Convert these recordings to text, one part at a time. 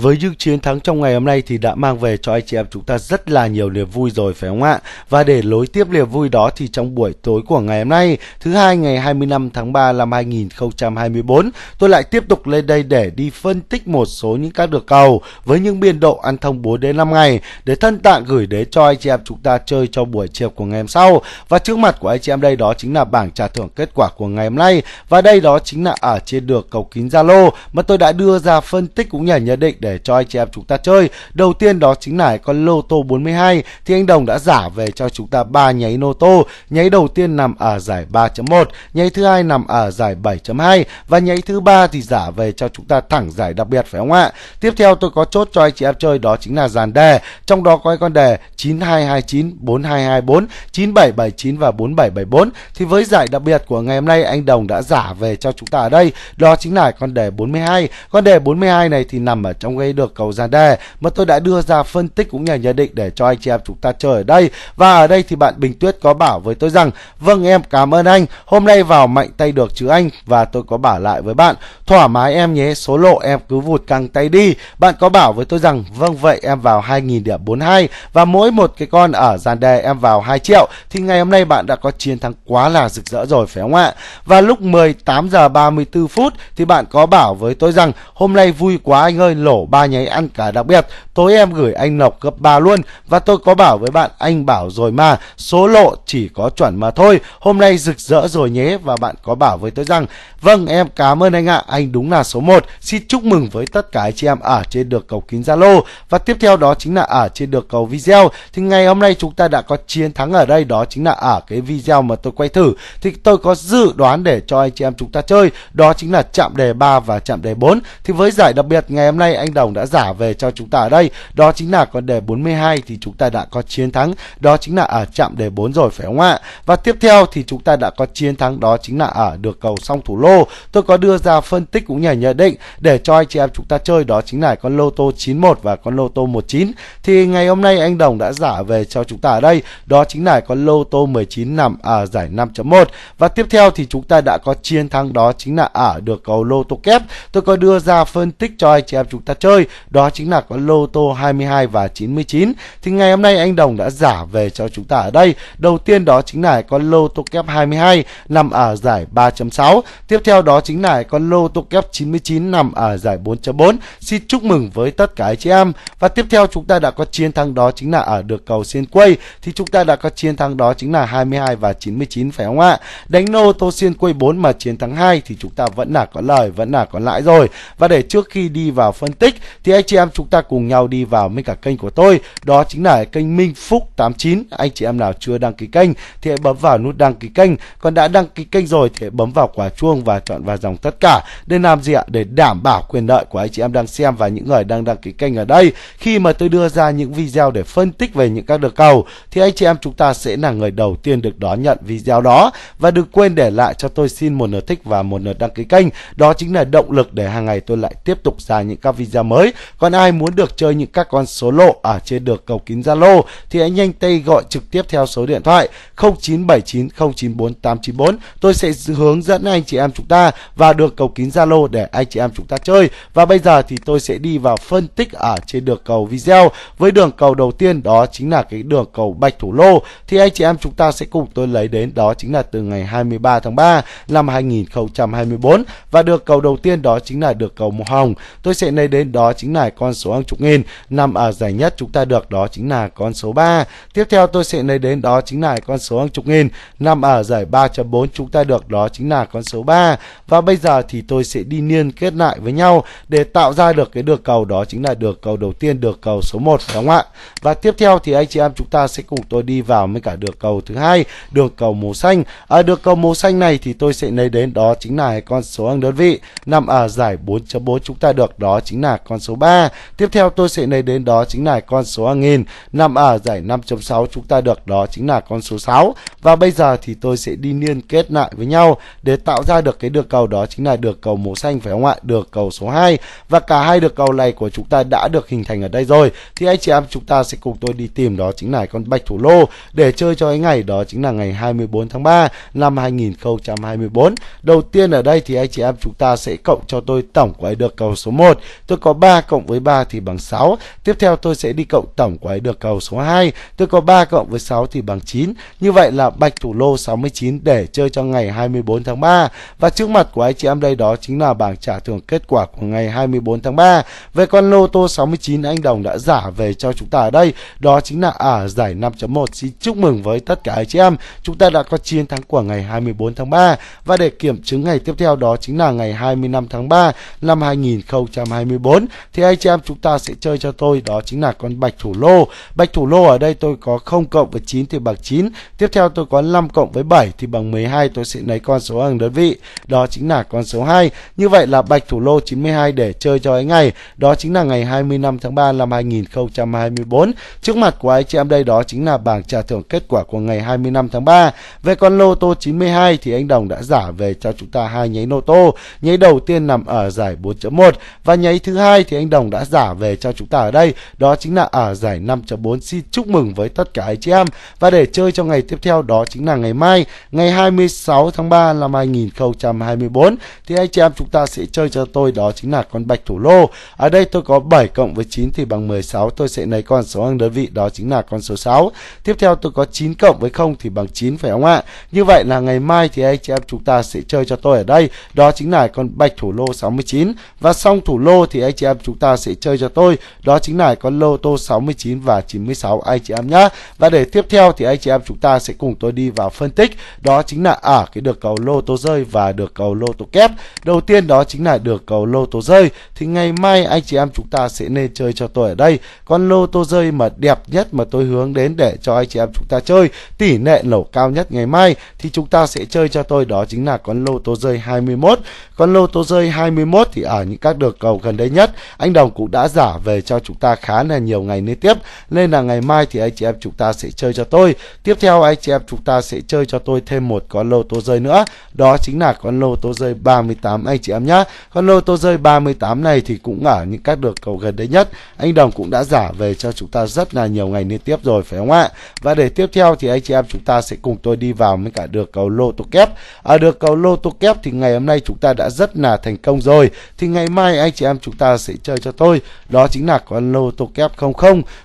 Với những chiến thắng trong ngày hôm nay thì đã mang về cho anh chị em chúng ta rất là nhiều niềm vui rồi phải không ạ? Và để nối tiếp niềm vui đó thì trong buổi tối của ngày hôm nay, thứ hai ngày 25 tháng 3 năm 2024, tôi lại tiếp tục lên đây để đi phân tích một số những các được cầu với những biên độ ăn thông 4 đến 5 ngày để thân tạng gửi đến cho anh chị em chúng ta chơi cho buổi chiều của ngày hôm sau. Và trước mặt của anh chị em đây đó chính là bảng trả thưởng kết quả của ngày hôm nay và đây đó chính là ở trên được cầu kín Zalo mà tôi đã đưa ra phân tích cũng nhà nhận định để cho anh chị em chúng ta chơi. Đầu tiên đó chính là con lô tô 42 thì anh Đồng đã giả về cho chúng ta ba nháy lô tô. Nháy đầu tiên nằm ở giải 3.1, nháy thứ hai nằm ở giải 7.2 và nháy thứ ba thì giả về cho chúng ta thẳng giải đặc biệt phải không ạ? Tiếp theo tôi có chốt cho anh chị em chơi đó chính là dàn đề, trong đó có con đề 9229, 4224, 9779 và 4774 thì với giải đặc biệt của ngày hôm nay anh Đồng đã giả về cho chúng ta ở đây đó chính là con đề 42. Con đề 42 này thì nằm ở trong gây được cầu gian đề mà tôi đã đưa ra phân tích cũng như nhận định để cho anh chị em chúng ta chơi ở đây và ở đây thì bạn Bình Tuyết có bảo với tôi rằng vâng em cảm ơn anh hôm nay vào mạnh tay được chứ anh và tôi có bảo lại với bạn thỏa mái em nhé số lộ em cứ vụt căng tay đi bạn có bảo với tôi rằng vâng vậy em vào 2.000 điểm 42 và mỗi một cái con ở dàn đề em vào 2 triệu thì ngày hôm nay bạn đã có chiến thắng quá là rực rỡ rồi phải không ạ và lúc 18 giờ 34 phút thì bạn có bảo với tôi rằng hôm nay vui quá anh ơi lỗ ba nháy ăn cả đặc biệt tối em gửi anh lộc gấp ba luôn và tôi có bảo với bạn anh bảo rồi mà số lộ chỉ có chuẩn mà thôi hôm nay rực rỡ rồi nhé và bạn có bảo với tôi rằng vâng em cảm ơn anh ạ à. anh đúng là số 1 xin chúc mừng với tất cả chị em ở trên được cầu kính zalo và tiếp theo đó chính là ở trên được cầu video thì ngày hôm nay chúng ta đã có chiến thắng ở đây đó chính là ở cái video mà tôi quay thử thì tôi có dự đoán để cho anh chị em chúng ta chơi đó chính là chạm đề 3 và chạm đề 4 thì với giải đặc biệt ngày hôm nay anh anh Đồng đã giả về cho chúng ta ở đây. Đó chính là con đề 42 thì chúng ta đã có chiến thắng. Đó chính là ở chạm đề 4 rồi phải không ạ? Và tiếp theo thì chúng ta đã có chiến thắng đó chính là ở được cầu song thủ lô. Tôi có đưa ra phân tích cũng như nhận định để cho anh chị em chúng ta chơi đó chính là con lô tô 91 và con lô tô 19. Thì ngày hôm nay anh Đồng đã giả về cho chúng ta ở đây. Đó chính là con lô tô 19 nằm ở giải 5.1 và tiếp theo thì chúng ta đã có chiến thắng đó chính là ở được cầu lô tô kép. Tôi có đưa ra phân tích cho anh chị em chúng ta chơi đó chính là có lô tô 22 và 99 thì ngày hôm nay anh Đồng đã giả về cho chúng ta ở đây đầu tiên đó chính là con lô tô kép 22 nằm ở giải 3.6 tiếp theo đó chính là con lô tô kép 99 nằm ở giải 4.4 xin chúc mừng với tất cả anh chị em và tiếp theo chúng ta đã có chiến thắng đó chính là ở được cầu xiên quay thì chúng ta đã có chiến thắng đó chính là 22 và 99 phải không ạ đánh lô tô xiên quay 4 mà chiến thắng 2 thì chúng ta vẫn là có lời vẫn là có lãi rồi và để trước khi đi vào phân tích tích thì anh chị em chúng ta cùng nhau đi vào với cả kênh của tôi đó chính là kênh Minh Phúc 89 anh chị em nào chưa đăng ký kênh thì hãy bấm vào nút đăng ký kênh còn đã đăng ký kênh rồi thì hãy bấm vào quả chuông và chọn vào dòng tất cả để làm gì ạ để đảm bảo quyền lợi của anh chị em đang xem và những người đang đăng ký kênh ở đây khi mà tôi đưa ra những video để phân tích về những các đợt cầu thì anh chị em chúng ta sẽ là người đầu tiên được đón nhận video đó và đừng quên để lại cho tôi xin một lượt thích và một lượt đăng ký kênh đó chính là động lực để hàng ngày tôi lại tiếp tục ra những các video ra mới. Còn ai muốn được chơi những các con số lộ ở trên được cầu kín Zalo thì hãy nhanh tay gọi trực tiếp theo số điện thoại 0979094894. Tôi sẽ hướng dẫn anh chị em chúng ta vào được cầu kín Zalo để anh chị em chúng ta chơi. Và bây giờ thì tôi sẽ đi vào phân tích ở trên được cầu video. Với đường cầu đầu tiên đó chính là cái đường cầu Bạch Thủ Lô thì anh chị em chúng ta sẽ cùng tôi lấy đến đó chính là từ ngày 23 tháng 3 năm 2024 và được cầu đầu tiên đó chính là được cầu màu hồng. Tôi sẽ lấy đến lên đó chính là con số hàng chục nghìn. Nằm ở à, giải nhất chúng ta được đó chính là con số 3. Tiếp theo tôi sẽ lấy đến đó chính là con số hàng chục nghìn. Nằm ở giải 3.4 chúng ta được đó chính là con số 3. Và bây giờ thì tôi sẽ đi liên kết lại với nhau để tạo ra được cái được cầu đó chính là được cầu đầu tiên, được cầu số 1 đúng không ạ? Và tiếp theo thì anh chị em chúng ta sẽ cùng tôi đi vào với cả được cầu thứ hai, được cầu màu xanh. Ở à, được cầu màu xanh này thì tôi sẽ lấy đến đó chính là con số hàng đơn vị nằm ở giải 4.4 chúng ta được đó chính là con số 3. Tiếp theo tôi sẽ lấy đến đó chính là con số hàng nghìn nằm ở giải 5.6 chúng ta được đó chính là con số 6. Và bây giờ thì tôi sẽ đi liên kết lại với nhau để tạo ra được cái được cầu đó chính là được cầu màu xanh phải không ạ? được cầu số 2 và cả hai được cầu này của chúng ta đã được hình thành ở đây rồi. Thì anh chị em chúng ta sẽ cùng tôi đi tìm đó chính là con bạch thủ lô để chơi cho cái ngày đó chính là ngày 24 tháng 3 năm 2024. Đầu tiên ở đây thì anh chị em chúng ta sẽ cộng cho tôi tổng của được cầu số 1. Tôi có 3 cộng với 3 thì bằng 6. Tiếp theo tôi sẽ đi cộng tổng của ấy được cầu số 2. Tôi có 3 cộng với 6 thì bằng 9. Như vậy là bạch thủ lô 69 để chơi cho ngày 24 tháng 3. Và trước mặt của anh chị em đây đó chính là bảng trả thưởng kết quả của ngày 24 tháng 3. Về con lô tô 69 anh Đồng đã giả về cho chúng ta ở đây. Đó chính là ở à, giải 5.1. Xin chúc mừng với tất cả anh chị em. Chúng ta đã có chiến thắng của ngày 24 tháng 3. Và để kiểm chứng ngày tiếp theo đó chính là ngày 25 tháng 3 năm 2024. 4 thì anh chị em chúng ta sẽ chơi cho tôi đó chính là con bạch thủ lô. Bạch thủ lô ở đây tôi có 0 cộng với 9 thì bằng 9. Tiếp theo tôi có 5 cộng với 7 thì bằng 12 tôi sẽ lấy con số hàng đơn vị. Đó chính là con số 2. Như vậy là bạch thủ lô 92 để chơi cho ấy ngày. Đó chính là ngày 25 tháng 3 năm 2024. Trước mặt của anh chị em đây đó chính là bảng trả thưởng kết quả của ngày 25 tháng 3. Về con lô tô 92 thì anh Đồng đã giả về cho chúng ta hai nháy lô tô. Nháy đầu tiên nằm ở giải 4.1 và nháy thứ hai thì anh Đồng đã giả về cho chúng ta ở đây, đó chính là ở giải 5.4. Xin chúc mừng với tất cả anh chị em. Và để chơi trong ngày tiếp theo đó chính là ngày mai, ngày 26 tháng 3 năm 2024 thì anh chị em chúng ta sẽ chơi cho tôi đó chính là con bạch thủ lô. Ở đây tôi có 7 cộng với 9 thì bằng 16, tôi sẽ lấy con số hàng đơn vị đó chính là con số 6. Tiếp theo tôi có 9 cộng với 0 thì bằng 9 phải không ạ? Như vậy là ngày mai thì anh chị em chúng ta sẽ chơi cho tôi ở đây, đó chính là con bạch thủ lô 69 và xong thủ lô thì anh chị em chúng ta sẽ chơi cho tôi đó chính là con lô tô 69 và 96 anh chị em nhá và để tiếp theo thì anh chị em chúng ta sẽ cùng tôi đi vào phân tích đó chính là ở à, cái được cầu lô tô rơi và được cầu lô tô kép đầu tiên đó chính là được cầu lô tô rơi thì ngày mai anh chị em chúng ta sẽ nên chơi cho tôi ở đây con lô tô rơi mà đẹp nhất mà tôi hướng đến để cho anh chị em chúng ta chơi tỷ lệ nổ cao nhất ngày mai thì chúng ta sẽ chơi cho tôi đó chính là con lô tô rơi 21 con lô tô rơi 21 thì ở những các được cầu gần đây nhất, anh Đồng cũng đã giả về cho chúng ta khá là nhiều ngày liên tiếp. Nên là ngày mai thì anh chị em chúng ta sẽ chơi cho tôi. Tiếp theo anh chị em chúng ta sẽ chơi cho tôi thêm một con lô tô rơi nữa. Đó chính là con lô tô rơi 38 anh chị em nhé. Con lô tô rơi 38 này thì cũng ở những các đường cầu gần đây nhất. Anh Đồng cũng đã giả về cho chúng ta rất là nhiều ngày liên tiếp rồi phải không ạ? Và để tiếp theo thì anh chị em chúng ta sẽ cùng tôi đi vào với cả đường cầu lô tô kép. Ở à, đường cầu lô tô kép thì ngày hôm nay chúng ta đã rất là thành công rồi. Thì ngày mai anh chị em chúng ta ta sẽ chơi cho tôi đó chính là con lô tô kép 00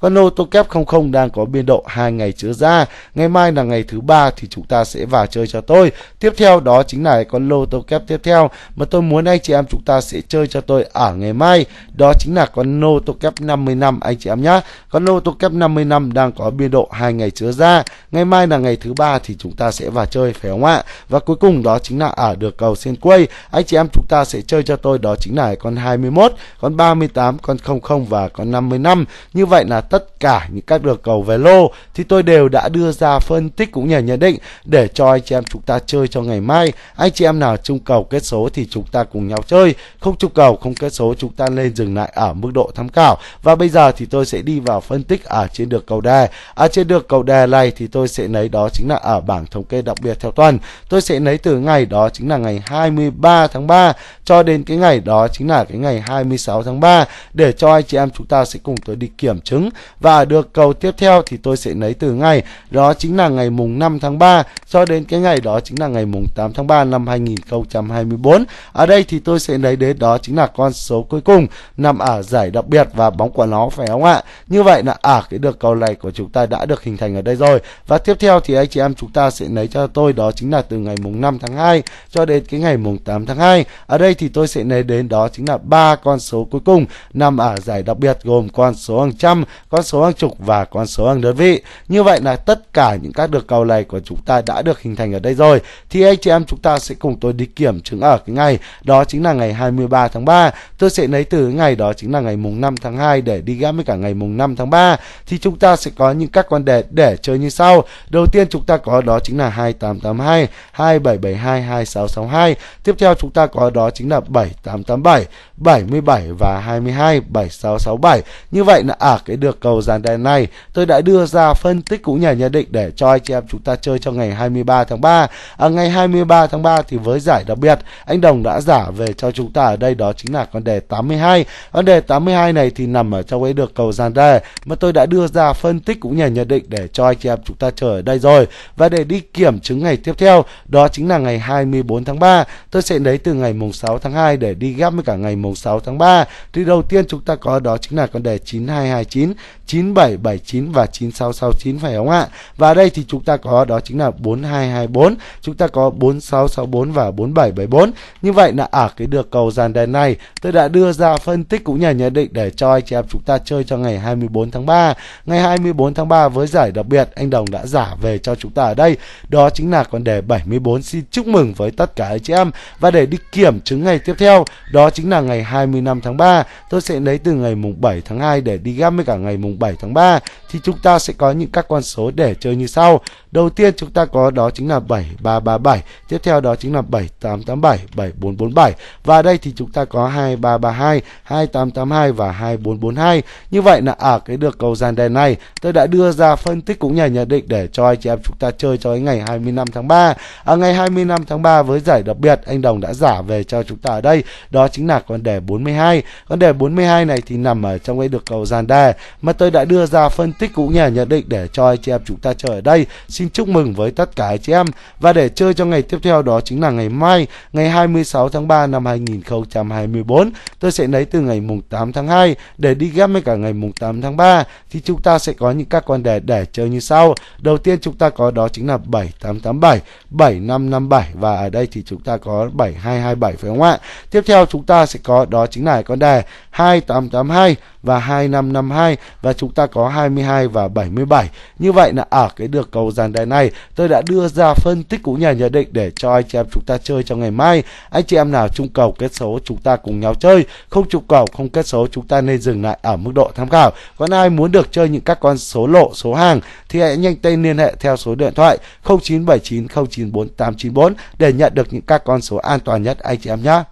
con lô tô kép 00 đang có biên độ hai ngày chứa ra ngày mai là ngày thứ ba thì chúng ta sẽ vào chơi cho tôi tiếp theo đó chính là con lô tô kép tiếp theo mà tôi muốn anh chị em chúng ta sẽ chơi cho tôi ở ngày mai đó chính là con lô tô kép 50 năm anh chị em nhé con lô tô kép 50 năm đang có biên độ hai ngày chứa ra ngày mai là ngày thứ ba thì chúng ta sẽ vào chơi phải không ạ và cuối cùng đó chính là ở được cầu sen quay anh chị em chúng ta sẽ chơi cho tôi đó chính là con 21 con 38, con 00 và con 55. Như vậy là tất cả những các lượt cầu về lô thì tôi đều đã đưa ra phân tích cũng như nhận định để cho anh chị em chúng ta chơi cho ngày mai. Anh chị em nào chung cầu kết số thì chúng ta cùng nhau chơi, không chung cầu không kết số chúng ta nên dừng lại ở mức độ tham khảo. Và bây giờ thì tôi sẽ đi vào phân tích ở trên đường cầu đề. Ở trên đường cầu đề này thì tôi sẽ lấy đó chính là ở bảng thống kê đặc biệt theo tuần. Tôi sẽ lấy từ ngày đó chính là ngày 23 tháng 3 cho đến cái ngày đó chính là cái ngày 20 26 tháng 3 để cho anh chị em chúng ta sẽ cùng tôi đi kiểm chứng và được cầu tiếp theo thì tôi sẽ lấy từ ngày đó chính là ngày mùng 5 tháng 3 cho đến cái ngày đó chính là ngày mùng 8 tháng 3 năm 2024 ở đây thì tôi sẽ lấy đến đó chính là con số cuối cùng nằm ở giải đặc biệt và bóng của nó phải không ạ như vậy là ở à, cái được cầu này của chúng ta đã được hình thành ở đây rồi và tiếp theo thì anh chị em chúng ta sẽ lấy cho tôi đó chính là từ ngày mùng 5 tháng 2 cho đến cái ngày mùng 8 tháng 2 ở đây thì tôi sẽ lấy đến đó chính là ba con số cuối cùng nằm ở giải đặc biệt gồm con số hàng trăm, con số hàng chục và con số hàng đơn vị. Như vậy là tất cả những các được cầu này của chúng ta đã được hình thành ở đây rồi. Thì anh chị em chúng ta sẽ cùng tôi đi kiểm chứng ở cái ngày đó chính là ngày 23 tháng 3. Tôi sẽ lấy từ ngày đó chính là ngày mùng 5 tháng 2 để đi ghép với cả ngày mùng 5 tháng 3 thì chúng ta sẽ có những các con đề để chơi như sau. Đầu tiên chúng ta có đó chính là 2882, 2772, 2662. Tiếp theo chúng ta có đó chính là 7887, 77 7 và 22 7667. Như vậy là ở à, cái được cầu dàn đề này, tôi đã đưa ra phân tích cũng nhà nhận định để cho anh chị em chúng ta chơi trong ngày 23 tháng 3. Ở à, ngày 23 tháng 3 thì với giải đặc biệt, anh Đồng đã giả về cho chúng ta ở đây đó chính là con đề 82. Con đề 82 này thì nằm ở trong cái được cầu dàn đề mà tôi đã đưa ra phân tích cũng nhà nhận định để cho anh chị em chúng ta chờ ở đây rồi. Và để đi kiểm chứng ngày tiếp theo, đó chính là ngày 24 tháng 3. Tôi sẽ lấy từ ngày mùng 6 tháng 2 để đi ghép với cả ngày mùng 6 tháng 3 3. Thì đầu tiên chúng ta có đó chính là con đề 9229, 9779 và 9669 phải không ạ? Và đây thì chúng ta có đó chính là 4224, chúng ta có 4664 và 4774. Như vậy là ở cái được cầu dàn đề này, tôi đã đưa ra phân tích cũng như nhận định để cho anh chị em chúng ta chơi cho ngày 24 tháng 3. Ngày 24 tháng 3 với giải đặc biệt anh Đồng đã giả về cho chúng ta ở đây, đó chính là con đề 74. Xin chúc mừng với tất cả anh chị em và để đi kiểm chứng ngày tiếp theo, đó chính là ngày 25 15 tháng 3, tôi sẽ lấy từ ngày mùng 7 tháng 2 để đi gắp với cả ngày mùng 7 tháng 3 thì chúng ta sẽ có những các con số để chơi như sau. Đầu tiên chúng ta có đó chính là 7337, tiếp theo đó chính là 7887, 7447 và đây thì chúng ta có 2332, 2882 và 2442. Như vậy là ở à, cái được cầu gian đèn này, tôi đã đưa ra phân tích cũng nhà nhận định để cho anh chị em chúng ta chơi cho đến ngày 25 tháng 3. Ở à, ngày 25 tháng 3 với giải đặc biệt anh Đồng đã giả về cho chúng ta ở đây, đó chính là con đề 42 42. Con đề 42 này thì nằm ở trong cái được cầu dàn đề mà tôi đã đưa ra phân tích cũng như là nhận định để cho anh chị em chúng ta chơi ở đây. Xin chúc mừng với tất cả anh chị em và để chơi cho ngày tiếp theo đó chính là ngày mai, ngày 26 tháng 3 năm 2024. Tôi sẽ lấy từ ngày mùng 8 tháng 2 để đi ghép với cả ngày mùng 8 tháng 3 thì chúng ta sẽ có những các con đề để chơi như sau. Đầu tiên chúng ta có đó chính là 7887, 7557 và ở đây thì chúng ta có 7227 phải không ạ? Tiếp theo chúng ta sẽ có đó chính này con đề 2882 và 2552 và chúng ta có 22 và 77. Như vậy là ở cái được cầu dàn đề này tôi đã đưa ra phân tích cũng nhà nhận định để cho anh chị em chúng ta chơi trong ngày mai. Anh chị em nào chung cầu kết số chúng ta cùng nhau chơi, không chung cầu không kết số chúng ta nên dừng lại ở mức độ tham khảo. Còn ai muốn được chơi những các con số lộ, số hàng thì hãy nhanh tay liên hệ theo số điện thoại 0979094894 để nhận được những các con số an toàn nhất anh chị em nhé.